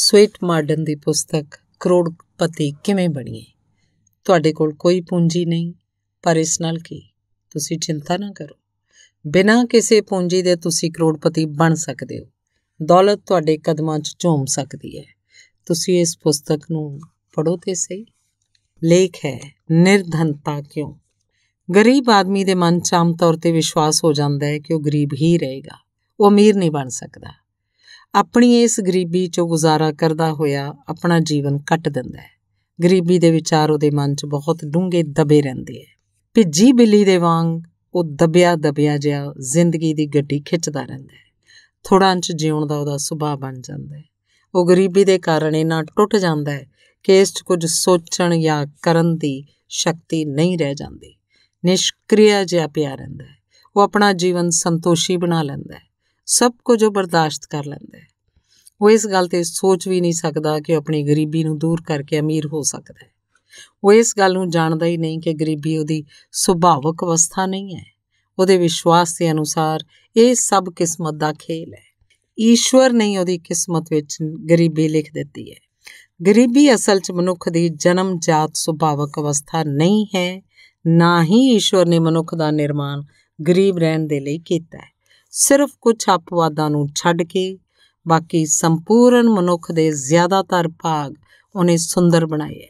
sweet Marden ਦੀ ਪੁਸਤਕ ਕਰੋੜਪਤੀ ਕਿਵੇਂ ਬਣੀਏ ਤੁਹਾਡੇ ਕੋਲ ਕੋਈ ਪੂੰਜੀ ਨਹੀਂ ਪਰ ਇਸ ਨਾਲ ਕੀ ਤੁਸੀਂ ਚਿੰਤਾ ਨਾ ਕਰੋ ਬਿਨਾਂ ਕਿਸੇ ਪੂੰਜੀ ਦੇ ਤੁਸੀਂ ਕਰੋੜਪਤੀ ਬਣ ਸਕਦੇ ਹੋ ਦੌਲਤ ਤੁਹਾਡੇ ਕਦਮਾਂ 'ਚ ਝੂਮ ਸਕਦੀ ਹੈ ਤੁਸੀਂ ਇਸ ਪੁਸਤਕ ਨੂੰ ਪੜੋ ਤੇ ਸਹੀ ਲੇਖ ਹੈ ਨਿਰਧਨਤਾ ਕਿਉਂ ਗਰੀਬ ਆਦਮੀ ਦੇ ਮਨ 'ਚ ਆਮ ਤੌਰ ਤੇ ਵਿਸ਼ਵਾਸ ਹੋ ਜਾਂਦਾ ਹੈ ਕਿ ਉਹ ਗਰੀਬ ਹੀ ਰਹੇਗਾ ਉਹ ਅਮੀਰ ਨਹੀਂ ਬਣ ਸਕਦਾ ਆਪਣੀ ਇਸ ਗਰੀਬੀ 'ਚੋਂ ਗੁਜ਼ਾਰਾ ਕਰਦਾ ਹੋਇਆ ਆਪਣਾ ਜੀਵਨ ਕੱਟ ਦਿੰਦਾ ਹੈ ਗਰੀਬੀ ਦੇ ਵਿਚਾਰ ਉਹਦੇ ਮਨ 'ਚ ਬਹੁਤ ਡੂੰਘੇ ਦਬੇ ਰਹਿੰਦੇ ਐ ਭਿੱਜੀ ਬਿੱਲੀ ਦੇ ਵਾਂਗ ਉਹ ਦਬਿਆ ਦਬਿਆ ਜਿਹਾ ਜ਼ਿੰਦਗੀ ਦੀ ਗੱਡੀ ਖਿੱਚਦਾ ਰਹਿੰਦਾ ਹੈ ਥੋੜਾ ਅੰਚ ਜਿਉਣ ਦਾ ਉਹਦਾ ਸੁਭਾਅ ਬਣ ਜਾਂਦਾ ਹੈ ਉਹ ਗਰੀਬੀ ਦੇ ਕਾਰਨ ਇਹਨਾਂ ਟੁੱਟ ਜਾਂਦਾ ਹੈ ਕਿ ਇਸ 'ਚ ਕੁਝ ਸੋਚਣ ਜਾਂ ਕਰਨ ਦੀ ਸ਼ਕਤੀ ਨਹੀਂ ਰਹਿ ਜਾਂਦੀ ਨਿਸ਼ਕ੍ਰਿਆ ਜਿਹਾ ਪਿਆ ਰਹਿੰਦਾ ਹੈ ਉਹ ਆਪਣਾ ਜੀਵਨ ਸੰਤੋਸ਼ੀ ਬਣਾ ਲੈਂਦਾ ਹੈ ਸਭ ਕੁਝ ਜੋ ਬਰਦਾਸ਼ਤ ਕਰ ਲੈਂਦਾ ਹੈ ਉਹ ਇਸ ਗੱਲ ਤੇ ਸੋਚ ਵੀ ਨਹੀਂ ਸਕਦਾ ਕਿ ਆਪਣੀ ਗਰੀਬੀ ਨੂੰ ਦੂਰ ਕਰਕੇ ਅਮੀਰ ਹੋ ਸਕਦਾ ਹੈ ਉਹ ਇਸ ਗੱਲ ਨੂੰ ਜਾਣਦਾ ਹੀ ਨਹੀਂ ਕਿ ਗਰੀਬੀ ਉਹਦੀ ਸੁਭਾਵਕ ਅਵਸਥਾ ਨਹੀਂ ਹੈ ਉਹਦੇ ਵਿਸ਼ਵਾਸ ਦੇ ਅਨੁਸਾਰ ਇਹ ਸਭ ਕਿਸਮਤ ਦਾ ਖੇਲ ਹੈ ਈਸ਼ਵਰ ਨੇ ਉਹਦੀ ਕਿਸਮਤ ਵਿੱਚ ਗਰੀਬੀ ਲਿਖ ਦਿੱਤੀ ਹੈ ਗਰੀਬੀ ਅਸਲ 'ਚ ਮਨੁੱਖ ਦੀ ਜਨਮ ਜਾਤ ਸੁਭਾਵਕ ਅਵਸਥਾ ਨਹੀਂ ਹੈ ਨਾ ਹੀ ਈਸ਼ਵਰ ਨੇ ਮਨੁੱਖ ਦਾ ਨਿਰਮਾਣ ਗਰੀਬ ਰਹਿਣ ਦੇ ਲਈ ਕੀਤਾ ਹੈ ਸਿਰਫ ਕੁਝ ਅਪਵਾਦਾਂ ਨੂੰ ਛੱਡ ਕੇ ਬਾਕੀ ਸੰਪੂਰਨ ਮਨੁੱਖ ਦੇ ਜ਼ਿਆਦਾਤਰ ਭਾਗ ਉਹਨੇ ਸੁੰਦਰ ਬਣਾਏ ਹੈ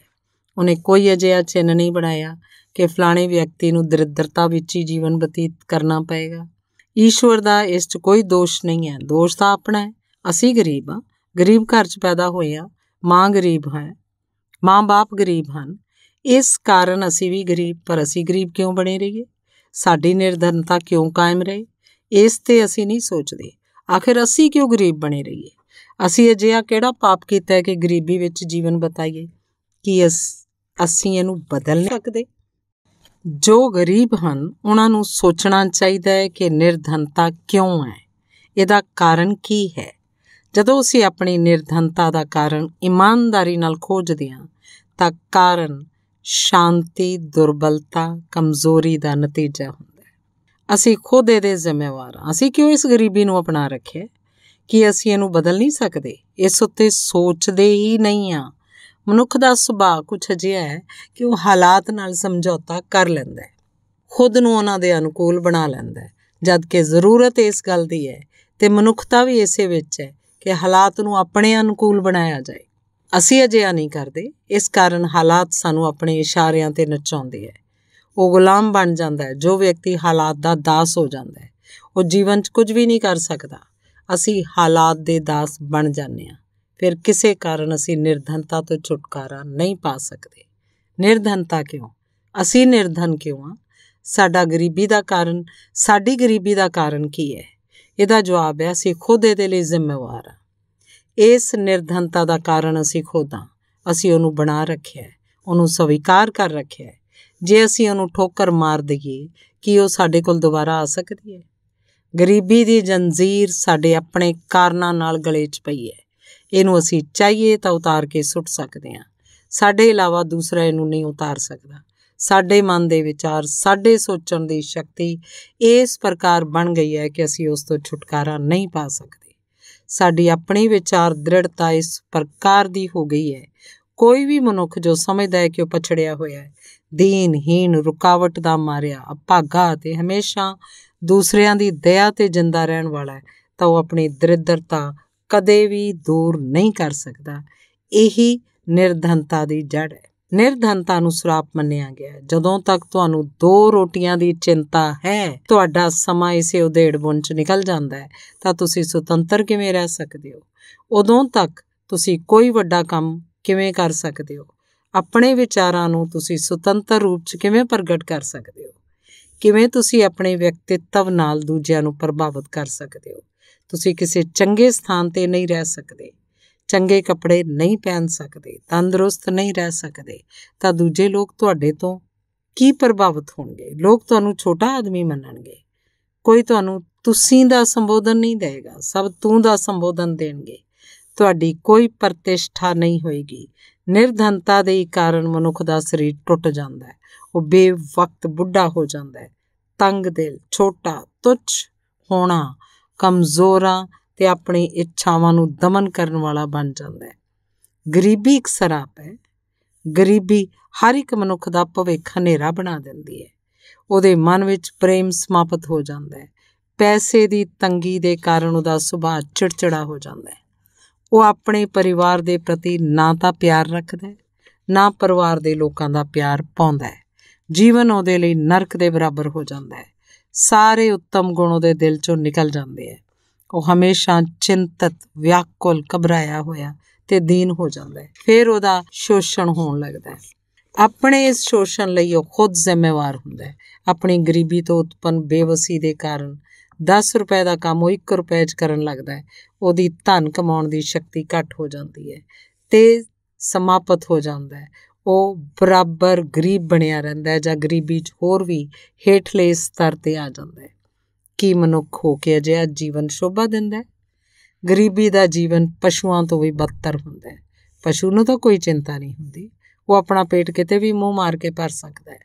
ਉਹਨੇ ਕੋਈ ਅਜਿਹਾ ਚਿੰਨ ਨਹੀਂ ਬਣਾਇਆ ਕਿ ਫਲਾਣੇ ਵਿਅਕਤੀ ਨੂੰ ਦਰਿਦਰਤਾ ਵਿੱਚ ਹੀ ਜੀਵਨ ਬਤੀਤ ਕਰਨਾ ਪਏਗਾ ਈਸ਼ਵਰ ਦਾ ਇਸ 'ਚ ਕੋਈ ਦੋਸ਼ ਨਹੀਂ ਹੈ ਦੋਸ਼ ਤਾਂ ਆਪਣਾ ਹੈ ਅਸੀਂ ਗਰੀਬ ਆ ਗਰੀਬ ਘਰ 'ਚ ਪੈਦਾ ਹੋਏ ਆ ਮਾਂ ਗਰੀਬ ਹੈ ਮਾਂ-ਬਾਪ ਗਰੀਬ ਹਨ ਇਸ ਕਾਰਨ ਅਸੀਂ ਵੀ ਗਰੀਬ ਪਰ ਅਸੀਂ ਗਰੀਬ ਕਿਉਂ ਬਣੇ ਰਹੀਏ ਸਾਡੀ ਨਿਰਧਨਤਾ ਕਿਉਂ ਕਾਇਮ ਰਹੇ ਇਸ ਤੇ ਅਸੀਂ ਨਹੀਂ ਸੋਚਦੇ ਆਖਿਰ ਅਸੀਂ ਕਿਉਂ ਗਰੀਬ ਬਣੇ ਰਹੀਏ ਅਸੀਂ ਅਜਿਹਾ ਕਿਹੜਾ ਪਾਪ ਕੀਤਾ ਹੈ ਕਿ ਗਰੀਬੀ ਵਿੱਚ ਜੀਵਨ ਬਤਾਈਏ ਕੀ ਅਸੀਂ ਇਹਨੂੰ ਬਦਲ ਨਹੀਂ ਸਕਦੇ ਜੋ ਗਰੀਬ ਹਨ ਉਹਨਾਂ ਨੂੰ ਸੋਚਣਾ ਚਾਹੀਦਾ ਹੈ ਕਿ ਨਿਰਧਨਤਾ ਕਿਉਂ ਹੈ ਇਹਦਾ ਕਾਰਨ ਕੀ ਹੈ ਜਦੋਂ ਅਸੀਂ ਆਪਣੀ ਨਿਰਧਨਤਾ ਦਾ ਕਾਰਨ ਇਮਾਨਦਾਰੀ ਨਾਲ ਖੋਜਦੇ ਹਾਂ ਤਾਂ ਕਾਰਨ ਸ਼ਾਂਤੀ ਦੁਰਬਲਤਾ ਕਮਜ਼ੋਰੀ ਦਾ ਨਤੀਜਾ ਹੁੰਦਾ ਅਸੀਂ ਖੁਦ ਇਹਦੇ ਜ਼ਿੰਮੇਵਾਰ ਹਾਂ ਅਸੀਂ ਕਿਉਂ ਇਸ ਗਰੀਬੀ ਨੂੰ ਅਪਣਾ ਰੱਖਿਆ ਕਿ ਅਸੀਂ ਇਹਨੂੰ ਬਦਲ ਨਹੀਂ ਸਕਦੇ ਇਸ ਉੱਤੇ ਸੋਚਦੇ ਹੀ ਨਹੀਂ ਆ ਮਨੁੱਖ ਦਾ ਸੁਭਾਅ ਕੁਝ ਅਜਿਹਾ ਹੈ ਕਿ ਉਹ ਹਾਲਾਤ ਨਾਲ ਸਮਝੌਤਾ ਕਰ ਲੈਂਦਾ ਹੈ ਖੁਦ ਨੂੰ ਉਹਨਾਂ ਦੇ ਅਨੁਕੂਲ ਬਣਾ ਲੈਂਦਾ ਹੈ ਜਦ ਕਿ ਜ਼ਰੂਰਤ ਇਸ ਗੱਲ ਦੀ ਹੈ ਤੇ ਮਨੁੱਖਤਾ ਵੀ ਇਸੇ ਵਿੱਚ ਹੈ ਕਿ ਹਾਲਾਤ ਨੂੰ ਆਪਣੇ ਅਨੁਕੂਲ ਬਣਾਇਆ ਜਾਏ ਅਸੀਂ ਅਜਿਹਾ ਨਹੀਂ ਕਰਦੇ ਇਸ ਕਾਰਨ ਹਾਲਾਤ ਸਾਨੂੰ ਆਪਣੇ ਇਸ਼ਾਰਿਆਂ ਤੇ ਨਚਾਉਂਦੇ ਹੈ ਉਹ ਗੁਲਾਮ ਬਣ ਜਾਂਦਾ ਹੈ ਜੋ ਵਿਅਕਤੀ ਹਾਲਾਤ ਦਾ ਦਾਸ ਹੋ ਜਾਂਦਾ ਹੈ ਉਹ ਜੀਵਨ 'ਚ ਕੁਝ ਵੀ ਨਹੀਂ ਕਰ ਸਕਦਾ ਅਸੀਂ ਹਾਲਾਤ ਦੇ ਦਾਸ ਬਣ ਜਾਂਦੇ ਹਾਂ ਫਿਰ ਕਿਸੇ ਕਾਰਨ ਅਸੀਂ ਨਿਰਧਨਤਾ ਤੋਂ ਛੁਟਕਾਰਾ ਨਹੀਂ ਪਾ ਸਕਦੇ ਨਿਰਧਨਤਾ ਕਿਉਂ ਅਸੀਂ ਨਿਰਧਨ ਕਿਉਂ ਆ ਸਾਡਾ ਗਰੀਬੀ ਦਾ ਕਾਰਨ ਸਾਡੀ ਗਰੀਬੀ ਦਾ ਕਾਰਨ ਕੀ ਹੈ ਇਹਦਾ ਜਵਾਬ ਹੈ ਅਸੀਂ ਖੁਦ ਇਹਦੇ ਲਈ ਜ਼ਿੰਮੇਵਾਰ ਆ ਇਸ ਨਿਰਧਨਤਾ ਦਾ ਕਾਰਨ ਅਸੀਂ ਖੁਦ ਆ ਅਸੀਂ ਉਹਨੂੰ ਬਣਾ ਰੱਖਿਆ ਹੈ ਉਹਨੂੰ ਸਵੀਕਾਰ ਕਰ ਰੱਖਿਆ ਹੈ ਜੇ ਅਸੀਂ ਉਹਨੂੰ ਠੋਕਰ ਮਾਰ ਦਈਏ ਕਿ ਉਹ ਸਾਡੇ ਕੋਲ ਦੁਬਾਰਾ ਆ ਸਕਦੀ ਹੈ ਗਰੀਬੀ ਦੀ ਜੰਜੀਰ ਸਾਡੇ ਆਪਣੇ ਕਾਰਨਾਂ ਨਾਲ ਗਲੇ 'ਚ ਪਈ ਹੈ ਇਹਨੂੰ ਅਸੀਂ ਚਾਹੀਏ ਤਾਂ ਉਤਾਰ ਕੇ ਸੁੱਟ ਸਕਦੇ ਹਾਂ ਸਾਡੇ ਇਲਾਵਾ ਦੂਸਰਾ ਇਹਨੂੰ ਨਹੀਂ ਉਤਾਰ ਸਕਦਾ ਸਾਡੇ ਮਨ ਦੇ ਵਿਚਾਰ ਸਾਡੇ ਸੋਚਣ ਦੀ ਸ਼ਕਤੀ ਇਸ ਪ੍ਰਕਾਰ ਬਣ ਗਈ ਹੈ ਕਿ ਅਸੀਂ ਉਸ ਤੋਂ ਛੁਟਕਾਰਾ ਨਹੀਂ ਪਾ ਸਕਦੇ ਸਾਡੀ ਆਪਣੀ ਵਿਚਾਰ ਦ੍ਰਿੜਤਾ ਇਸ ਪ੍ਰਕਾਰ ਦੀ ਹੋ ਗਈ ਹੈ ਕੋਈ ਵੀ ਮਨੁੱਖ ਜੋ ਸਮਝਦਾ ਹੈ ਕਿ ਉਹ ਪਛੜਿਆ ਹੋਇਆ ਹੈ ਦੀਨਹੀਣ ਰੁਕਾਵਟ ਦਾ ਮਾਰਿਆ ਅਭਾਗਾ ਤੇ ਹਮੇਸ਼ਾ ਦੂਸਰਿਆਂ ਦੀ ਦਇਆ ਤੇ ਜਿੰਦਾ ਰਹਿਣ ਵਾਲਾ ਹੈ ਤਾਂ ਉਹ ਆਪਣੀ ਦਰਿਦਰਤਾ ਕਦੇ ਵੀ ਦੂਰ ਨਹੀਂ ਕਰ ਸਕਦਾ ਇਹੀ ਨਿਰਧਨਤਾ ਦੀ ਜੜ ਹੈ ਨਿਰਧਨਤਾ ਨੂੰ ਸਰਾਪ ਮੰਨਿਆ ਗਿਆ ਜਦੋਂ ਤੱਕ ਤੁਹਾਨੂੰ ਦੋ ਰੋਟੀਆਂ ਦੀ ਚਿੰਤਾ ਹੈ ਤੁਹਾਡਾ ਸਮਾਂ ਇਸੇ ਉਦੇੜ ਬੁਣ ਚ ਨਿਕਲ ਜਾਂਦਾ ਹੈ ਤਾਂ ਤੁਸੀਂ ਸੁਤੰਤਰ ਕਿਵੇਂ ਰਹਿ ਸਕਦੇ ਹੋ ਉਦੋਂ ਤੱਕ ਤੁਸੀਂ ਕੋਈ ਵੱਡਾ ਕੰਮ ਕਿਵੇਂ ਕਰ ਸਕਦੇ ਹੋ ਆਪਣੇ ਵਿਚਾਰਾਂ ਨੂੰ ਤੁਸੀਂ ਸੁਤੰਤਰ ਰੂਪ 'ਚ ਕਿਵੇਂ ਪ੍ਰਗਟ ਕਰ ਸਕਦੇ ਹੋ ਕਿਵੇਂ ਤੁਸੀਂ ਆਪਣੇ ਵਿਅਕਤੀਤਵ ਨਾਲ ਦੂਜਿਆਂ ਨੂੰ ਪ੍ਰਭਾਵਿਤ ਕਰ ਸਕਦੇ ਹੋ ਤੁਸੀਂ ਕਿਸੇ ਚੰਗੇ ਸਥਾਨ ਤੇ ਨਹੀਂ ਰਹਿ ਸਕਦੇ ਚੰਗੇ ਕੱਪੜੇ ਨਹੀਂ ਪਹਿਨ ਸਕਦੇ ਤੰਦਰੁਸਤ ਨਹੀਂ ਰਹਿ ਸਕਦੇ ਤਾਂ ਦੂਜੇ ਲੋਕ ਤੁਹਾਡੇ ਤੋਂ ਕੀ ਪ੍ਰਭਾਵਿਤ ਹੋਣਗੇ ਲੋਕ ਤੁਹਾਨੂੰ ਛੋਟਾ ਆਦਮੀ ਮੰਨਣਗੇ ਕੋਈ ਤੁਹਾਨੂੰ ਤੁਸੀਂ ਦਾ ਸੰਬੋਧਨ ਨਹੀਂ ਦੇਵੇਗਾ ਸਭ ਤੂੰ ਦਾ ਸੰਬੋਧਨ ਦੇਣਗੇ ਤੁਹਾਡੀ ਕੋਈ ਪ੍ਰਤਿਸ਼ਠਾ ਨਹੀਂ ਹੋਏਗੀ ਨਿਰਧਨਤਾ ਦੇ ਕਾਰਨ ਮਨੁੱਖ ਦਾ ਸਰੀਰ ਟੁੱਟ ਜਾਂਦਾ ਹੈ ਉਹ ਬੇਵਕਤ ਬੁੱਢਾ ਹੋ ਜਾਂਦਾ ਹੈ ਤੰਗ ਦਿਲ ਛੋਟਾ ਤੁੱਛ ਹੋਣਾ ਕਮਜ਼ੋਰਾ ਤੇ ਆਪਣੀ ਇੱਛਾਵਾਂ ਨੂੰ ਦਮਨ ਕਰਨ ਵਾਲਾ ਬਣ ਜਾਂਦਾ ਹੈ ਗਰੀਬੀ ਇੱਕ ਸਰਾਪ ਹੈ ਗਰੀਬੀ ਹਰ ਇੱਕ ਮਨੁੱਖ ਦਾ ਭਵਿੱਖ ਹਨੇਰਾ ਬਣਾ ਦਿੰਦੀ ਹੈ ਉਹਦੇ ਮਨ ਵਿੱਚ ਪ੍ਰੇਮ ਸਮਾਪਤ ਹੋ ਜਾਂਦਾ ਹੈ ਪੈਸੇ ਦੀ ਤੰਗੀ ਦੇ ਕਾਰਨ ਉਹਦਾ ਸੁਭਾਅ ਚਿੜਚਿੜਾ ਹੋ ਜਾਂਦਾ ਹੈ ਉਹ ਆਪਣੇ ਪਰਿਵਾਰ ਦੇ ਪ੍ਰਤੀ ਨਾ ਤਾਂ ਪਿਆਰ ਰੱਖਦਾ ਹੈ ਨਾ ਪਰਿਵਾਰ ਦੇ ਲੋਕਾਂ ਦਾ ਪਿਆਰ ਪਾਉਂਦਾ ਹੈ ਜੀਵਨ ਉਹਦੇ ਲਈ ਨਰਕ ਦੇ ਬਰਾਬਰ ਹੋ ਜਾਂਦਾ ਹੈ ਸਾਰੇ ਉੱਤਮ ਗੁਣ ਉਹਦੇ ਦਿਲ ਚੋਂ ਨਿਕਲ ਜਾਂਦੇ ਹੈ ਉਹ ਹਮੇਸ਼ਾ ਚਿੰਤਤ ਵਿਆਕੁਲ ਕਬਰਾਇਆ ਹੋਇਆ ਤੇ ਦੀਨ ਹੋ ਜਾਂਦਾ ਹੈ ਫਿਰ ਉਹਦਾ ਸ਼ੋਸ਼ਣ ਹੋਣ ਲੱਗਦਾ ਹੈ ਆਪਣੇ ਇਸ ਸ਼ੋਸ਼ਣ ਲਈ ਉਹ ਖੁਦ ਜ਼ਿੰਮੇਵਾਰ ਹੁੰਦਾ ਹੈ ਆਪਣੀ ਗਰੀਬੀ ਤੋਂ ਉਤਪੰਨ ਬੇਵਸੀ ਦੇ ਕਾਰਨ 10 ਰੁਪਏ ਦਾ ਕੰਮ ਉਹ 1 ਰੁਪਏ 'ਚ ਕਰਨ ਲੱਗਦਾ ਹੈ ਉਹਦੀ ਧਨ ਕਮਾਉਣ ਦੀ ਸ਼ਕਤੀ ਘੱਟ ਹੋ ਜਾਂਦੀ ਹੈ ਤੇ ਸਮਾਪਤ ਹੋ ਜਾਂਦਾ ਹੈ ਉਹ ਬਰਾਬਰ ਗਰੀਬ ਬਣਿਆ ਰਹਿੰਦਾ ਹੈ ਜਾਂ ਗਰੀਬੀ 'ਚ ਹੋਰ ਵੀ ਹੇਠਲੇ ਸਤਰ ਤੇ ਆ ਜਾਂਦਾ ਹੈ ਕੀ ਮਨੁੱਖ ਹੋ ਕੇ ਅਜਿਹਾ ਜੀਵਨ ਸ਼ੋਭਾ ਦਿੰਦਾ ਹੈ ਗਰੀਬੀ ਦਾ ਜੀਵਨ ਪਸ਼ੂਆਂ ਤੋਂ ਵੀ ਬੱਤਰ ਹੁੰਦਾ ਹੈ ਪਸ਼ੂ ਨੂੰ ਤਾਂ ਕੋਈ ਚਿੰਤਾ ਨਹੀਂ ਹੁੰਦੀ ਉਹ ਆਪਣਾ ਪੇਟ ਕਿਤੇ ਵੀ ਮੂੰਹ ਮਾਰ ਕੇ ਭਰ ਸਕਦਾ ਹੈ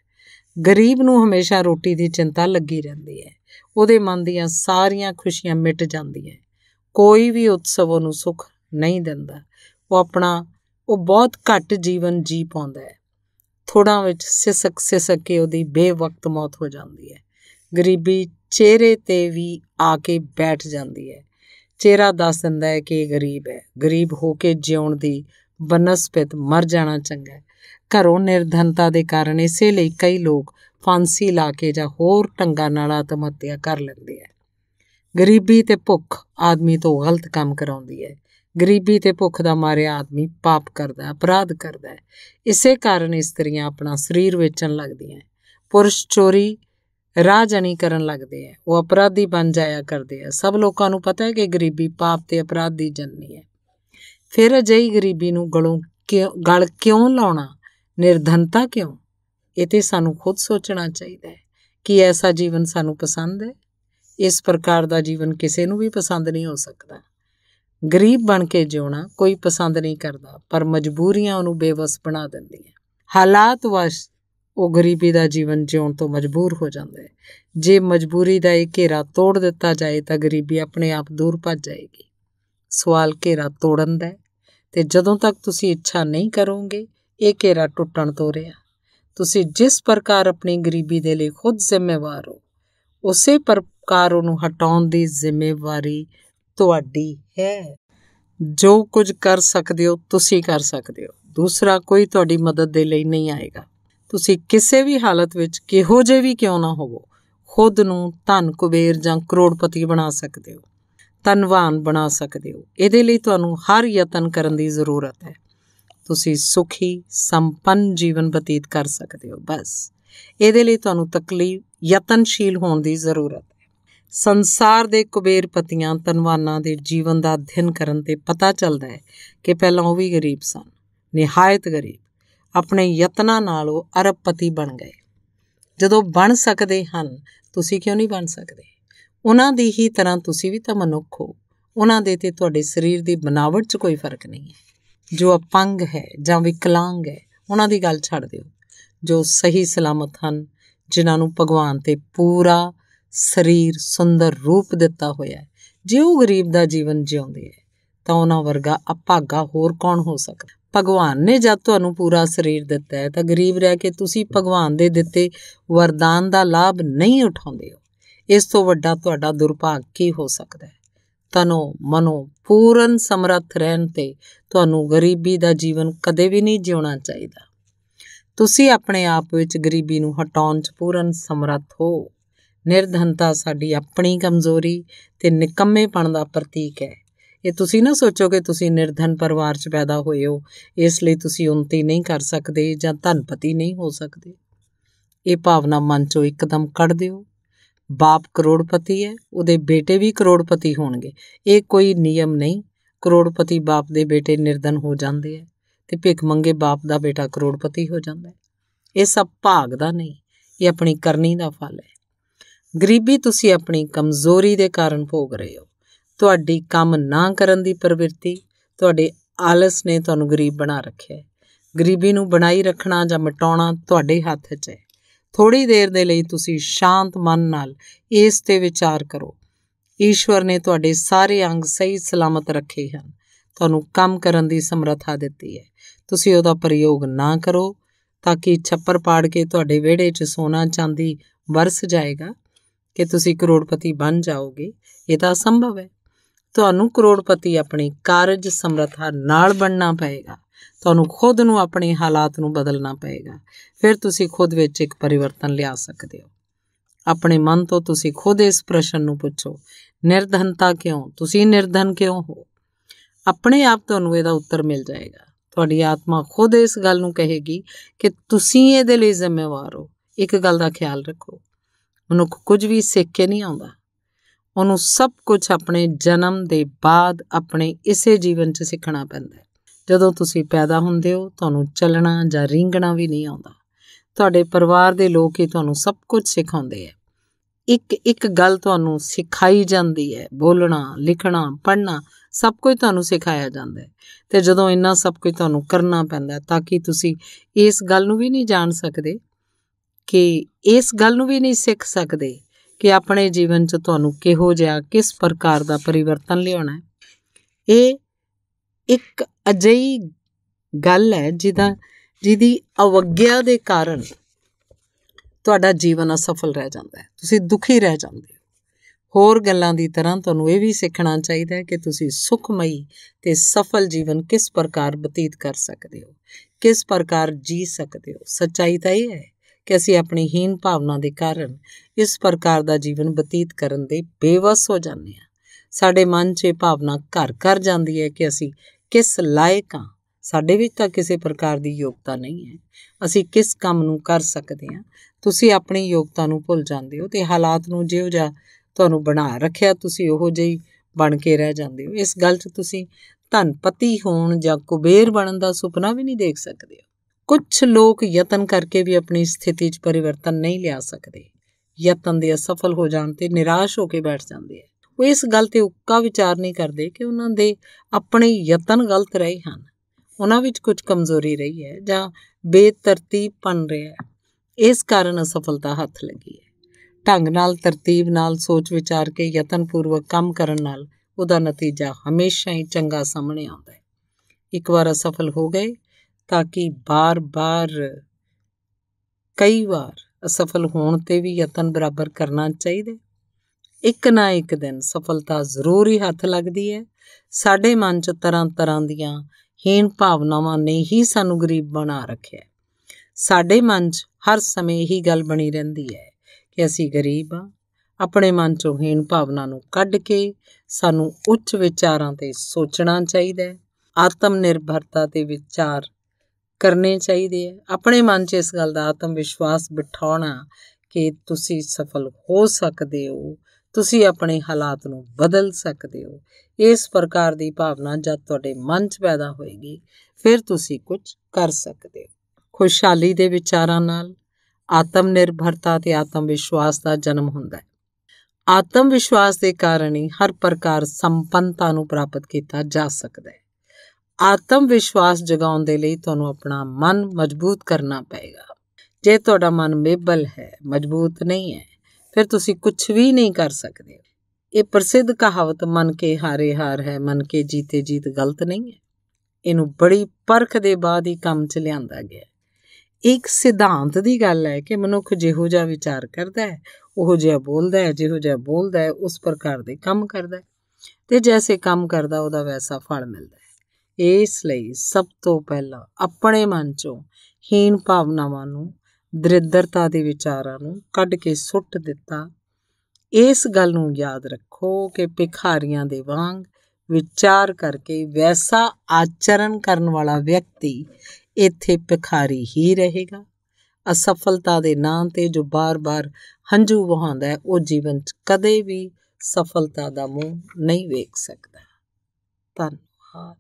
ਗਰੀਬ ਨੂੰ ਹਮੇਸ਼ਾ ਰੋਟੀ ਦੀ ਚਿੰਤਾ ਲੱਗੀ ਰਹਿੰਦੀ ਹੈ ਉਹਦੇ ਮਨ ਦੀਆਂ ਸਾਰੀਆਂ ਖੁਸ਼ੀਆਂ ਮਿਟ ਜਾਂਦੀਆਂ ਕੋਈ ਵੀ ਉਤਸਵ ਉਹਨੂੰ ਸੁੱਖ ਨਹੀਂ ਦਿੰਦਾ ਉਹ ਆਪਣਾ ਉਹ ਬਹੁਤ ਘੱਟ ਜੀਵਨ ਜੀ ਪਾਉਂਦਾ ਹੈ ਥੋੜਾ ਵਿੱਚ ਸਿਸਕ ਸਿਸਕ ਕੇ ਉਹਦੀ ਬੇਵਕਤ ਮੌਤ ਹੋ ਜਾਂਦੀ ਹੈ ਗਰੀਬੀ ਚਿਹਰੇ ਤੇ ਵੀ ਆ ਕੇ ਬੈਠ ਜਾਂਦੀ ਹੈ ਚਿਹਰਾ ਦੱਸ ਦਿੰਦਾ ਹੈ ਕਿ ਇਹ ਗਰੀਬ ਹੈ ਗਰੀਬ ਹੋ ਕੇ ਜਿਉਣ ਦੀ ਬਨਸਪਤ ਮਰ ਜਾਣਾ ਚੰਗਾ ਘਰੋਂ ਨਿਰਧਨਤਾ ਦੇ ਕਾਰਨ ਇਸੇ ਲਈ ਕਈ ਲੋਕ ਫਾਂਸੀ ਲਾ ਕੇ ਜਾਂ ਹੋਰ ਟੰਗਾ ਨਾਲ ਆਤਮ ਹੱਤਿਆ ਕਰ ਲੈਂਦੇ ਆ ਗਰੀਬੀ ਤੇ ਭੁੱਖ ਆਦਮੀ ਤੋਂ ਗਲਤ ਕੰਮ ਕਰਾਉਂਦੀ ਹੈ ਗਰੀਬੀ ਤੇ ਭੁੱਖ ਦਾ ਮਾਰਿਆ ਆਦਮੀ ਪਾਪ ਕਰਦਾ ਅਪਰਾਧ ਕਰਦਾ ਹੈ ਇਸੇ ਕਾਰਨ ਇਸਤਰੀਆਂ ਆਪਣਾ ਸਰੀਰ ਵੇਚਣ ਲੱਗਦੀਆਂ ਪੁਰਸ਼ ਚੋਰੀ ਰਾਜਨੀ ਕਰਨ ਲੱਗਦੇ ਆ ਉਹ ਅਪਰਾਧੀ ਬਣ ਜਾਇਆ ਕਰਦੇ ਆ ਸਭ ਲੋਕਾਂ ਨੂੰ ਪਤਾ ਹੈ ਕਿ ਗਰੀਬੀ ਪਾਪ ਤੇ ਅਪਰਾਧ ਦੀ ਜਨਨੀ ਹੈ ਫਿਰ ਅਜਿਹੀ ਗਰੀਬੀ ਨੂੰ ਗਲੋਂ ਗਲ ਕਿਉਂ ਲਾਉਣਾ ਨਿਰਧਨਤਾ ਕਿਉਂ ਇਹ ਤੇ ਸਾਨੂੰ ਖੁਦ ਸੋਚਣਾ ਚਾਹੀਦਾ ਹੈ ਕਿ ਐਸਾ ਜੀਵਨ ਸਾਨੂੰ ਪਸੰਦ ਹੈ ਇਸ ਪ੍ਰਕਾਰ ਦਾ ਜੀਵਨ ਕਿਸੇ ਨੂੰ ਵੀ ਪਸੰਦ ਨਹੀਂ ਹੋ ਸਕਦਾ ਗਰੀਬ ਬਣ ਕੇ ਜਿਉਣਾ ਕੋਈ ਪਸੰਦ ਨਹੀਂ ਕਰਦਾ ਪਰ ਮਜਬੂਰੀਆਂ ਉਹਨੂੰ ਬੇਵਸ ਬਣਾ ਦਿੰਦੀਆਂ ਹਾਲਾਤ ਵਸ ਉਹ ਗਰੀਬੀ ਦਾ ਜੀਵਨ ਜਿਉਣ ਤੋਂ ਮਜਬੂਰ ਹੋ ਜਾਂਦਾ ਹੈ ਜੇ ਮਜਬੂਰੀ ਦਾ ਇਹ ਘੇਰਾ ਤੋੜ ਦਿੱਤਾ ਜਾਏ ਤਾਂ ਗਰੀਬੀ ਆਪਣੇ ਆਪ ਦੂਰ ਭੱਜ ਜਾਏਗੀ ਸਵਾਲ ਘੇਰਾ ਤੋੜਨ ਦਾ ਤੇ ਜਦੋਂ ਤੱਕ ਤੁਸੀਂ ਇੱਛਾ ਨਹੀਂ ਕਰੋਗੇ ਇਹ ਘੇਰਾ ਟੁੱਟਣ ਤੋਂ ਰਿਹਾ ਤੁਸੀਂ ਜਿਸ ਪ੍ਰਕਾਰ ਆਪਣੀ ਗਰੀਬੀ ਦੇ ਲਈ ਖੁਦ ਜ਼ਿੰਮੇਵਾਰ ਹੋ ਉਸੇ ਪ੍ਰਕਾਰ ਉਹਨੂੰ ਹਟਾਉਣ ਦੀ ਜ਼ਿੰਮੇਵਾਰੀ ਤੁਹਾਡੀ ਹੈ ਜੋ ਕੁਝ ਕਰ ਸਕਦੇ ਹੋ ਤੁਸੀਂ ਕਰ ਸਕਦੇ ਹੋ ਦੂਸਰਾ ਕੋਈ ਤੁਹਾਡੀ ਮਦਦ ਦੇ ਲਈ ਨਹੀਂ ਆਏਗਾ ਤੁਸੀਂ ਕਿਸੇ ਵੀ ਹਾਲਤ ਵਿੱਚ ਕਿਹੋ ਜੇ ਵੀ ਕਿਉਂ ਨਾ ਹੋਵੋ ਖੁਦ ਨੂੰ ਧਨ ਕੁਬੇਰ ਜਾਂ ਕਰੋੜਪਤੀ ਬਣਾ ਸਕਦੇ ਹੋ ਧਨਵਾਨ ਬਣਾ ਸਕਦੇ ਹੋ ਇਹਦੇ ਲਈ ਤੁਹਾਨੂੰ ਹਰ ਯਤਨ ਕਰਨ ਦੀ ਜ਼ਰੂਰਤ ਹੈ ਤੁਸੀਂ ਸੁਖੀ ਸੰਪੰਨ ਜੀਵਨ ਬਤੀਤ ਕਰ ਸਕਦੇ ਹੋ ਬਸ ਇਹਦੇ ਲਈ ਤੁਹਾਨੂੰ ਤਕਲੀਫ ਯਤਨਸ਼ੀਲ ਹੋਣ ਦੀ ਜ਼ਰੂਰਤ ਹੈ ਸੰਸਾਰ ਦੇ ਕੁਬੇਰ ਪਤੀਆਂ ਤਨਵਾਨਾਂ ਦੇ ਜੀਵਨ ਦਾ ਅਧਿਨ ਕਰਨ ਤੇ ਪਤਾ ਚੱਲਦਾ ਹੈ ਕਿ ਪਹਿਲਾਂ ਉਹ ਵੀ ਗਰੀਬ ਸਨ ਨਿਹਾਇਤ ਗਰੀਬ ਆਪਣੇ ਯਤਨਾਂ ਨਾਲ ਉਹ ਅਰਬਪਤੀ ਬਣ ਗਏ ਜਦੋਂ ਬਣ ਸਕਦੇ ਹਨ ਤੁਸੀਂ ਕਿਉਂ ਨਹੀਂ ਬਣ ਸਕਦੇ ਉਹਨਾਂ ਦੀ ਹੀ ਤਰ੍ਹਾਂ ਤੁਸੀਂ ਵੀ ਤਾਂ ਮਨੁੱਖ ਹੋ ਉਹਨਾਂ ਦੇ ਤੇ ਤੁਹਾਡੇ ਸਰੀਰ ਦੀ ਬਣਾਵਟ 'ਚ ਕੋਈ ਫਰਕ ਨਹੀਂ ਹੈ ਜੋ ਅਪੰਗ ਹੈ ਜਾਂ ਵਿਕਲਾਂਗ ਹੈ ਉਹਨਾਂ ਦੀ ਗੱਲ ਛੱਡ ਦਿਓ ਜੋ ਸਹੀ ਸਲਾਮਤ ਹਨ ਜਿਨ੍ਹਾਂ ਨੂੰ ਭਗਵਾਨ ਤੇ ਪੂਰਾ ਸਰੀਰ ਸੁੰਦਰ ਰੂਪ ਦਿੱਤਾ ਹੋਇਆ ਹੈ ਜੇ ਉਹ ਗਰੀਬ ਦਾ ਜੀਵਨ ਜਿਉਂਦੇ ਹੈ ਤਾਂ ਉਹਨਾਂ ਵਰਗਾ ਅਪਾਗਾ ਹੋਰ ਕੌਣ ਹੋ ਸਕਦਾ ਭਗਵਾਨ ਨੇ ਜਦ ਤੁਹਾਨੂੰ ਪੂਰਾ ਸਰੀਰ ਦਿੱਤਾ ਹੈ ਤਾਂ ਗਰੀਬ ਰਹਿ ਕੇ ਤੁਸੀਂ ਭਗਵਾਨ ਦੇ ਦਿੱਤੇ ਵਰਦਾਨ ਦਾ ਲਾਭ ਨਹੀਂ ਉਠਾਉਂਦੇ ਹੋ ਇਸ ਤੋਂ ਵੱਡਾ ਤੁਹਾਡਾ ਦੁਰਭਾਗ ਕੀ ਹੋ ਸਕਦਾ ਹੈ ਤਨੋ ਮਨੋ ਪੂਰਨ ਸਮਰੱਥ ਰਹਿਣ ਤੇ ਤੁਹਾਨੂੰ ਗਰੀਬੀ ਦਾ ਜੀਵਨ ਕਦੇ ਵੀ ਨਹੀਂ ਜਿਉਣਾ ਚਾਹੀਦਾ ਤੁਸੀਂ ਆਪਣੇ ਆਪ ਵਿੱਚ ਗਰੀਬੀ ਨੂੰ ਹਟਾਉਣ 'ਚ ਪੂਰਨ ਸਮਰੱਥ ਹੋ ਨਿਰਧਨਤਾ ਸਾਡੀ ਆਪਣੀ ਕਮਜ਼ੋਰੀ ਤੇ ਨਿਕੰਮੇਪਣ ਦਾ ਪ੍ਰਤੀਕ ਹੈ ਇਹ ਤੁਸੀਂ ਨਾ ਸੋਚੋ ਕਿ ਤੁਸੀਂ ਨਿਰਧਨ ਪਰਿਵਾਰ 'ਚ ਪੈਦਾ ਹੋਏ ਹੋ ਇਸ ਲਈ ਤੁਸੀਂ ਉਨਤੀ ਨਹੀਂ ਕਰ ਸਕਦੇ ਜਾਂ ਧਨਪਤੀ ਨਹੀਂ ਹੋ ਸਕਦੇ ਇਹ ਭਾਵਨਾ ਮਨ 'ਚੋਂ ਇੱਕਦਮ ਕੱਢ ਦਿਓ ਬਾਪ ਕਰੋੜਪਤੀ ਹੈ ਉਹਦੇ ਬੇਟੇ ਵੀ ਕਰੋੜਪਤੀ ਹੋਣਗੇ ਇਹ ਕੋਈ ਨਿਯਮ ਨਹੀਂ ਕਰੋੜਪਤੀ ਬਾਪ ਦੇ ਬੇਟੇ ਨਿਰਦਨ ਹੋ ਜਾਂਦੇ ਆ ਤੇ ਭਿੱਖ ਮੰਗੇ ਬਾਪ ਦਾ ਬੇਟਾ ਕਰੋੜਪਤੀ ਹੋ ਜਾਂਦਾ ਹੈ ਇਹ ਸਭ ਭਾਗ ਦਾ ਨਹੀਂ ਇਹ ਆਪਣੀ ਕਰਨੀ ਦਾ ਫਲ ਹੈ ਗਰੀਬੀ ਤੁਸੀਂ ਆਪਣੀ ਕਮਜ਼ੋਰੀ ਦੇ ਕਾਰਨ ਭੋਗ ਰਹੇ ਹੋ ਤੁਹਾਡੀ ਕੰਮ ਨਾ ਕਰਨ ਦੀ ਪ੍ਰਵਿਰਤੀ ਤੁਹਾਡੇ ਆਲਸ ਨੇ ਤੁਹਾਨੂੰ ਗਰੀਬ ਬਣਾ ਰੱਖਿਆ ਹੈ ਗਰੀਬੀ ਨੂੰ ਬਣਾਈ ਰੱਖਣਾ ਜਾਂ ਮਟਾਉਣਾ ਤੁਹਾਡੇ ਹੱਥ 'ਚ ਹੈ ਥੋੜੀ ਦੇਰ ਦੇ ਲਈ ਤੁਸੀਂ ਸ਼ਾਂਤ ਮਨ ਨਾਲ ਇਸ ਤੇ ਵਿਚਾਰ ਕਰੋ ਈਸ਼ਵਰ ਨੇ ਤੁਹਾਡੇ ਸਾਰੇ ਅੰਗ ਸਹੀ ਸਲਾਮਤ ਰੱਖੇ ਹਨ ਤੁਹਾਨੂੰ ਕੰਮ ਕਰਨ ਦੀ ਸਮਰੱਥਾ ਦਿੱਤੀ ਹੈ ਤੁਸੀਂ ਉਹਦਾ ਪ੍ਰਯੋਗ ਨਾ ਕਰੋ ਤਾਂ ਕਿ ਛੱਪਰ ਪਾੜ ਕੇ ਤੁਹਾਡੇ ਵਿਹੜੇ 'ਚ ਸੋਨਾ ਚਾਂਦੀ ਵਰਸ ਜਾਏਗਾ ਕਿ ਤੁਸੀਂ ਕਰੋੜਪਤੀ ਬਣ ਜਾਓਗੇ ਇਹ ਤਾਂ ਸੰਭਵ ਹੈ ਤੁਹਾਨੂੰ ਕਰੋੜਪਤੀ ਆਪਣੀ ਕਾਰਜ ਸਮਰੱਥਾ ਨਾਲ ਬਣਨਾ ਪਏਗਾ ਤੁਹਾਨੂੰ ਖੁਦ ਨੂੰ ਆਪਣੇ ਹਾਲਾਤ ਨੂੰ ਬਦਲਣਾ ਪਏਗਾ ਫਿਰ ਤੁਸੀਂ ਖੁਦ ਵਿੱਚ ਇੱਕ ਪਰਿਵਰਤਨ ਲਿਆ ਸਕਦੇ ਹੋ ਆਪਣੇ ਮਨ ਤੋਂ ਤੁਸੀਂ ਖੁਦ ਇਸ ਪ੍ਰਸ਼ਨ ਨੂੰ ਪੁੱਛੋ ਨਿਰਧਨਤਾ ਕਿਉਂ ਤੁਸੀਂ ਨਿਰਧਨ ਕਿਉਂ ਹੋ ਆਪਣੇ ਆਪ ਤੁਹਾਨੂੰ ਇਹਦਾ ਉੱਤਰ ਮਿਲ ਜਾਏਗਾ ਤੁਹਾਡੀ ਆਤਮਾ ਖੁਦ ਇਸ ਗੱਲ ਨੂੰ ਕਹੇਗੀ ਕਿ ਤੁਸੀਂ ਇਹਦੇ ਲਈ ਜ਼ਿੰਮੇਵਾਰ ਹੋ ਇੱਕ ਗੱਲ ਦਾ ਖਿਆਲ ਰੱਖੋ ਮਨੁੱਖ ਕੁਝ ਵੀ ਸਿੱਖ ਕੇ ਨਹੀਂ ਆਉਂਦਾ ਉਹਨੂੰ ਸਭ ਕੁਝ ਆਪਣੇ ਜਨਮ ਦੇ ਬਾਅਦ ਆਪਣੇ ਇਸੇ ਜੀਵਨ 'ਚ ਸਿੱਖਣਾ ਪੈਂਦਾ ਹੈ ਜਦੋਂ ਤੁਸੀਂ ਪੈਦਾ ਹੁੰਦੇ ਹੋ ਤੁਹਾਨੂੰ ਚੱਲਣਾ ਜਾਂ ਰਿੰਗਣਾ ਵੀ ਨਹੀਂ ਆਉਂਦਾ ਤੁਹਾਡੇ ਪਰਿਵਾਰ ਦੇ ਲੋਕ ਹੀ ਤੁਹਾਨੂੰ ਸਭ ਕੁਝ ਸਿਖਾਉਂਦੇ ਆ ਇੱਕ ਇੱਕ ਗੱਲ ਤੁਹਾਨੂੰ ਸਿਖਾਈ ਜਾਂਦੀ ਹੈ ਬੋਲਣਾ ਲਿਖਣਾ ਪੜ੍ਹਨਾ ਸਭ ਕੁਝ ਤੁਹਾਨੂੰ ਸਿਖਾਇਆ ਜਾਂਦਾ ਹੈ ਤੇ ਜਦੋਂ ਇੰਨਾ ਸਭ ਕੁਝ ਤੁਹਾਨੂੰ ਕਰਨਾ ਪੈਂਦਾ ਤਾਂ ਕਿ ਤੁਸੀਂ ਇਸ ਗੱਲ ਨੂੰ ਵੀ ਨਹੀਂ ਜਾਣ ਸਕਦੇ ਕਿ ਇਸ ਗੱਲ ਨੂੰ ਵੀ ਨਹੀਂ ਸਿੱਖ ਸਕਦੇ ਕਿ ਆਪਣੇ ਜੀਵਨ 'ਚ ਤੁਹਾਨੂੰ ਕਿਹੋ ਜਿਹਾ ਕਿਸ ਪ੍ਰਕਾਰ ਦਾ ਪਰਿਵਰਤਨ ਲਿਆਉਣਾ ਹੈ ਇਹ ਇੱਕ ਅਜਿਹੀ ਗੱਲ ਹੈ ਜਿਹਦਾ ਜਿਹਦੀ ਅਵਗਿਆ ਦੇ ਕਾਰਨ ਤੁਹਾਡਾ ਜੀਵਨ ਅਸਫਲ ਰਹਿ ਜਾਂਦਾ ਹੈ ਤੁਸੀਂ ਦੁਖੀ ਰਹਿ ਜਾਂਦੇ ਹੋ ਹੋਰ ਗੱਲਾਂ ਦੀ ਤਰ੍ਹਾਂ ਤੁਹਾਨੂੰ ਇਹ ਵੀ ਸਿੱਖਣਾ ਚਾਹੀਦਾ ਹੈ ਕਿ ਤੁਸੀਂ ਸੁਖਮਈ ਤੇ ਸਫਲ ਜੀਵਨ ਕਿਸ ਪ੍ਰਕਾਰ ਬਤੀਤ ਕਰ ਸਕਦੇ ਹੋ ਕਿਸ ਪ੍ਰਕਾਰ ਜੀ ਸਕਦੇ ਹੋ ਸੱਚਾਈ ਤਾਂ ਇਹ ਹੈ ਕਿ ਅਸੀਂ ਆਪਣੀ ਹੀਨ ਭਾਵਨਾ ਦੇ ਕਾਰਨ ਇਸ ਪ੍ਰਕਾਰ ਦਾ ਜੀਵਨ ਬਤੀਤ ਕਰਨ ਦੇ ਬੇਵਸ ਹੋ ਜਾਂਦੇ ਹਾਂ ਸਾਡੇ ਮਨ 'ਚ ਇਹ ਭਾਵਨਾ ਘਰ ਘਰ ਜਾਂਦੀ ਹੈ ਕਿ ਅਸੀਂ ਕਿਸ ਲਾਇਕ ਆ ਸਾਡੇ ਵਿੱਚ ਤਾਂ ਕਿਸੇ ਪ੍ਰਕਾਰ ਦੀ ਯੋਗਤਾ ਨਹੀਂ ਹੈ ਅਸੀਂ ਕਿਸ ਕੰਮ ਨੂੰ ਕਰ ਸਕਦੇ ਹਾਂ ਤੁਸੀਂ ਆਪਣੀ ਯੋਗਤਾ ਨੂੰ ਭੁੱਲ ਜਾਂਦੇ ਹੋ ਤੇ ਹਾਲਾਤ ਨੂੰ ਜਿਉਂ ਜਾ ਤੁਹਾਨੂੰ ਬਣਾ ਰੱਖਿਆ ਤੁਸੀਂ ਉਹੋ ਜਿਹੀ ਬਣ ਕੇ ਰਹਿ ਜਾਂਦੇ ਹੋ ਇਸ ਗੱਲ 'ਚ ਤੁਸੀਂ ਧਨਪਤੀ ਹੋਣ ਜਾਂ ਕੁਬੇਰ ਬਣਨ ਦਾ ਸੁਪਨਾ ਵੀ ਨਹੀਂ ਦੇਖ ਸਕਦੇ ਹੋ ਕੁਝ ਲੋਕ ਯਤਨ ਕਰਕੇ ਵੀ ਆਪਣੀ ਸਥਿਤੀ 'ਚ ਪਰਿਵਰਤਨ ਨਹੀਂ ਲਿਆ ਸਕਦੇ ਯਤਨ ਦੇ ਅਸਫਲ ਹੋ ਜਾਣ ਤੇ ਨਿਰਾਸ਼ ਹੋ ਕੇ ਬੈਠ ਜਾਂਦੇ ਆ ਉਹ ਇਸ ਗੱਲ ਤੇ ਉੱਕਾ ਵਿਚਾਰ ਨਹੀਂ ਕਰਦੇ ਕਿ ਉਹਨਾਂ ਦੇ ਆਪਣੇ ਯਤਨ ਗਲਤ ਰਹੇ ਹਨ ਉਹਨਾਂ ਵਿੱਚ ਕੁਝ ਕਮਜ਼ੋਰੀ ਰਹੀ ਹੈ ਜਾਂ ਬੇਤਰਤੀਬ ਪਣ ਰਿਹਾ ਹੈ ਇਸ ਕਾਰਨ ਅਸਫਲਤਾ ਹੱਥ ਲੱਗੀ ਹੈ ਢੰਗ ਨਾਲ ਤਰਤੀਬ ਨਾਲ ਸੋਚ ਵਿਚਾਰ ਕੇ ਯਤਨ ਪੂਰਵਕ ਕੰਮ ਕਰਨ ਨਾਲ ਉਹਦਾ ਨਤੀਜਾ ਹਮੇਸ਼ਾ ਹੀ ਚੰਗਾ ਸਾਹਮਣੇ ਆਉਂਦਾ ਹੈ ਇੱਕ ਵਾਰ ਅਸਫਲ ਹੋ ਗਏ ਤਾਂ ਕਿ ਬਾਰ-ਬਾਰ ਕਈ ਵਾਰ ਅਸਫਲ ਹੋਣ ਤੇ ਵੀ ਯਤਨ ਬਰਾਬਰ ਕਰਨਾ ਚਾਹੀਦਾ ਇੱਕ ਨਾ ਇੱਕ ਦਿਨ ਸਫਲਤਾ ਜ਼ਰੂਰ ਹੀ ਹੱਥ ਲੱਗਦੀ ਹੈ ਸਾਡੇ ਮਨ 'ਚ ਤਰ੍ਹਾਂ ਤਰ੍ਹਾਂ ਦੀਆਂ ਹੀਣ ਭਾਵਨਾਵਾਂ ਨੇ ਹੀ ਸਾਨੂੰ ਗਰੀਬ ਬਣਾ ਰੱਖਿਆ ਸਾਡੇ ਮਨ 'ਚ ਹਰ ਸਮੇਂ ਇਹੀ ਗੱਲ ਬਣੀ ਰਹਿੰਦੀ ਹੈ ਕਿ ਅਸੀਂ ਗਰੀਬ ਆ ਆਪਣੇ ਮਨ 'ਚੋਂ ਹੀਣ ਭਾਵਨਾ ਨੂੰ ਕੱਢ ਕੇ ਸਾਨੂੰ ਉੱਚ ਵਿਚਾਰਾਂ ਤੇ ਸੋਚਣਾ ਚਾਹੀਦਾ ਹੈ ਆਤਮ ਨਿਰਭਰਤਾ ਤੇ ਵਿਚਾਰ ਕਰਨੇ ਚਾਹੀਦੇ ਆ ਆਪਣੇ ਮਨ 'ਚ ਇਸ ਗੱਲ ਦਾ ਆਤਮ ਵਿਸ਼ਵਾਸ ਬਿਠਾਉਣਾ ਕਿ ਤੁਸੀਂ ਸਫਲ ਹੋ ਸਕਦੇ ਹੋ ਤੁਸੀਂ ਆਪਣੇ ਹਾਲਾਤ ਨੂੰ ਬਦਲ ਸਕਦੇ ਹੋ ਇਸ ਪ੍ਰਕਾਰ ਦੀ ਭਾਵਨਾ ਜਦ ਤੁਹਾਡੇ ਮਨ 'ਚ ਪੈਦਾ ਹੋਏਗੀ ਫਿਰ ਤੁਸੀਂ ਕੁਝ ਕਰ ਸਕਦੇ ਹੋ ਖੁਸ਼ਹਾਲੀ ਦੇ ਵਿਚਾਰਾਂ ਨਾਲ ਆਤਮ ਨਿਰਭਰਤਾ ਤੇ ਆਤਮ ਵਿਸ਼ਵਾਸ ਦਾ ਜਨਮ ਹੁੰਦਾ ਹੈ ਆਤਮ ਵਿਸ਼ਵਾਸ ਦੇ ਕਾਰਨ ਹੀ ਹਰ ਪ੍ਰਕਾਰ ਸੰਪੰਨਤਾ ਨੂੰ ਪ੍ਰਾਪਤ ਕੀਤਾ ਜਾ ਸਕਦਾ ਹੈ ਆਤਮ ਵਿਸ਼ਵਾਸ ਜਗਾਉਣ ਦੇ ਲਈ ਤੁਹਾਨੂੰ ਆਪਣਾ ਮਨ ਮਜ਼ਬੂਤ ਕਰਨਾ ਪਏਗਾ ਜੇ ਤੁਹਾਡਾ ਮਨ ਮੇਬਲ ਹੈ ਮਜ਼ਬੂਤ ਨਹੀਂ ਹੈ ਫਿਰ ਤੁਸੀਂ ਕੁਝ ਵੀ ਨਹੀਂ ਕਰ ਸਕਦੇ ਇਹ ਪ੍ਰਸਿੱਧ ਕਹਾਵਤ ਮਨ ਕੇ ਹਾਰੇ ਹਾਰ ਹੈ ਮਨ ਕੇ ਜੀਤੇ ਜੀਤ ਗਲਤ ਨਹੀਂ ਹੈ ਇਹਨੂੰ ਬੜੀ ਪਰਖ ਦੇ ਬਾਅਦ ਹੀ ਕੰਮ 'ਚ ਲਿਆਂਦਾ ਗਿਆ ਇੱਕ ਸਿਧਾਂਤ ਦੀ ਗੱਲ ਹੈ ਕਿ ਮਨੁੱਖ ਜਿਹੋ ਜਿਹਾ ਵਿਚਾਰ ਕਰਦਾ ਹੈ ਉਹ ਜਿਹਾ ਬੋਲਦਾ ਹੈ ਜਿਹੋ ਜਿਹਾ ਬੋਲਦਾ ਹੈ ਉਸ ਪ੍ਰਕਾਰ ਦੇ ਕੰਮ ਕਰਦਾ ਹੈ ਤੇ ਜੈਸੇ ਕੰਮ ਕਰਦਾ ਉਹਦਾ ਵੈਸਾ ਫਲ ਮਿਲਦਾ ਹੈ ਇਸ ਲਈ ਸਭ ਤੋਂ ਪਹਿਲਾਂ ਆਪਣੇ ਮਨ 'ਚੋਂ ਹੀਣ ਭਾਵਨਾਵਾਂ ਨੂੰ ਦਰਿਦਰਤਾ ਦੇ ਵਿਚਾਰਾਂ ਨੂੰ ਕੱਢ ਕੇ ਸੁੱਟ ਦਿੱਤਾ ਇਸ ਗੱਲ ਨੂੰ ਯਾਦ ਰੱਖੋ ਕਿ ਭਿਖਾਰੀਆਂ ਦੇ ਵਾਂਗ ਵਿਚਾਰ ਕਰਕੇ ਵੈਸਾ ਆਚਰਣ ਕਰਨ ਵਾਲਾ ਵਿਅਕਤੀ ਇੱਥੇ ਭਿਖਾਰੀ ਹੀ ਰਹੇਗਾ ਅਸਫਲਤਾ ਦੇ ਨਾਂ ਤੇ ਜੋ ਬਾਰ-ਬਾਰ ਹੰਝੂ ਵਹਾਉਂਦਾ ਹੈ ਉਹ ਜੀਵਨ 'ਚ ਕਦੇ ਵੀ ਸਫਲਤਾ ਦਾ ਮੂੰਹ ਨਹੀਂ ਵੇਖ ਸਕਦਾ ਧੰਨਵਾਦ